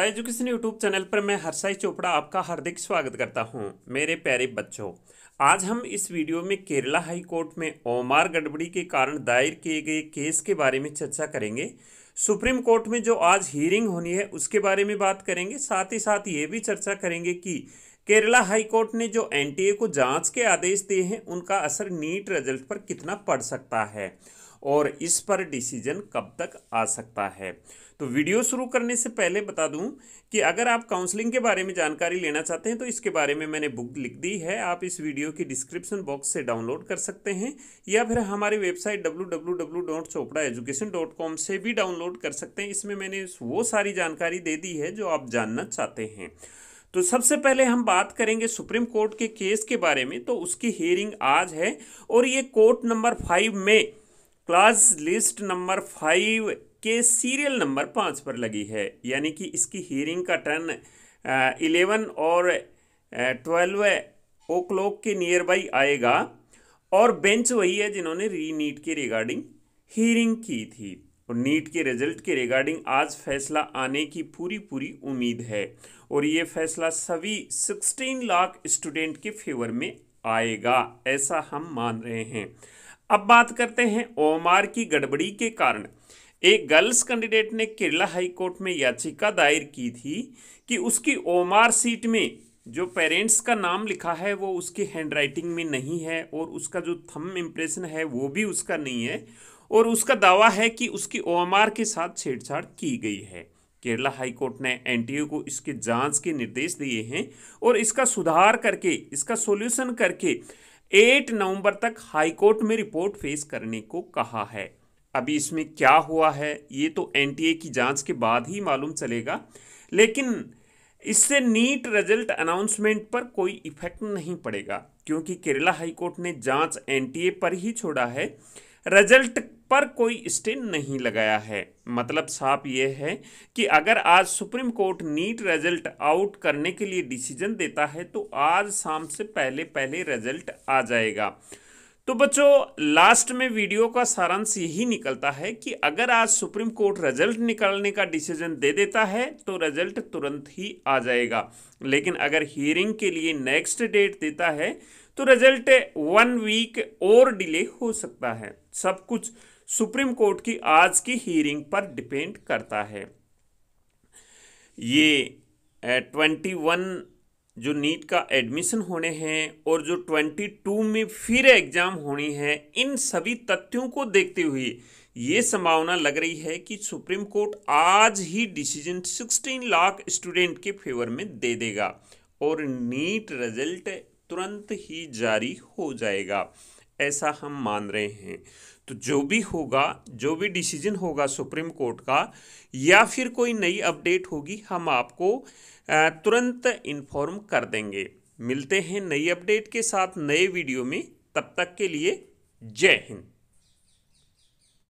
education YouTube channel पर मैं हर्षाई चोपड़ा आपका हार्दिक स्वागत करता हूं मेरे प्यारे बच्चों आज हम इस वीडियो में केरला हाई कोर्ट में ओमार गड़बड़ी के कारण दायर किए गए केस के बारे में चर्चा करेंगे सुप्रीम कोर्ट में जो आज हियरिंग होनी है उसके बारे में बात करेंगे साथ ही साथ ये भी चर्चा करेंगे कि केरला हाई कोर्ट ने जो एन को जाँच के आदेश दिए हैं उनका असर नीट रिजल्ट पर कितना पड़ सकता है और इस पर डिसीजन कब तक आ सकता है तो वीडियो शुरू करने से पहले बता दूं कि अगर आप काउंसलिंग के बारे में जानकारी लेना चाहते हैं तो इसके बारे में मैंने बुक लिख दी है आप इस वीडियो की डिस्क्रिप्शन बॉक्स से डाउनलोड कर सकते हैं या फिर हमारी वेबसाइट डब्ल्यू से भी डाउनलोड कर सकते हैं इसमें मैंने वो सारी जानकारी दे दी है जो आप जानना चाहते हैं तो सबसे पहले हम बात करेंगे सुप्रीम कोर्ट के केस के बारे में तो उसकी हियरिंग आज है और ये कोर्ट नंबर फाइव में क्लास लिस्ट नंबर फाइव के सीरियल नंबर पाँच पर लगी है यानी कि इसकी हियरिंग का टर्न इलेवन और ट्वेल्व ओ क्लॉक के नियर बाई आएगा और बेंच वही है जिन्होंने री नीट के रिगार्डिंग हियरिंग की थी और नीट के रिजल्ट के रिगार्डिंग आज फैसला आने की पूरी पूरी उम्मीद है और ये फैसला सभी सिक्सटीन लाख स्टूडेंट के फेवर में आएगा ऐसा हम मान रहे हैं अब बात करते हैं ओमार की गड़बड़ी के कारण एक गर्ल्स कैंडिडेट ने केरला हाईकोर्ट में याचिका दायर की थी कि उसकी ओमार सीट में जो पेरेंट्स का नाम लिखा है वो उसकी हैंडराइटिंग में नहीं है और उसका जो थम इम्प्रेशन है वो भी उसका नहीं है और उसका दावा है कि उसकी ओमार के साथ छेड़छाड़ की गई है केरला हाईकोर्ट ने एन को इसकी जांच के निर्देश दिए हैं और इसका सुधार करके इसका सोल्यूशन करके एट नवंबर तक हाईकोर्ट में रिपोर्ट फेस करने को कहा है अभी इसमें क्या हुआ है ये तो एनटीए की जांच के बाद ही मालूम चलेगा लेकिन इससे नीट रिजल्ट अनाउंसमेंट पर कोई इफेक्ट नहीं पड़ेगा क्योंकि केरला हाईकोर्ट ने जांच एनटीए पर ही छोड़ा है रिजल्ट पर कोई स्टेन नहीं लगाया है मतलब साफ यह है कि अगर आज supreme court NEET result out करने के लिए डिसीजन देता है तो आज शाम से पहले पहले रिजल्ट आ जाएगा तो बच्चों लास्ट में वीडियो का सारांश यही निकलता है कि अगर आज सुप्रीम कोर्ट रिजल्ट निकालने का डिसीजन दे देता है तो रिजल्ट तुरंत ही आ जाएगा लेकिन अगर हियरिंग के लिए नेक्स्ट डेट देता है तो रिजल्ट वन वीक और डिले हो सकता है सब कुछ सुप्रीम कोर्ट की आज की हियरिंग पर डिपेंड करता है ये ट्वेंटी eh, वन जो नीट का एडमिशन होने हैं और जो 22 में फिर एग्ज़ाम होनी है इन सभी तथ्यों को देखते हुए ये संभावना लग रही है कि सुप्रीम कोर्ट आज ही डिसीजन 16 लाख स्टूडेंट के फेवर में दे देगा और नीट रिजल्ट तुरंत ही जारी हो जाएगा ऐसा हम मान रहे हैं तो जो भी होगा जो भी डिसीजन होगा सुप्रीम कोर्ट का या फिर कोई नई अपडेट होगी हम आपको तुरंत इन्फॉर्म कर देंगे मिलते हैं नई अपडेट के साथ नए वीडियो में तब तक के लिए जय हिंद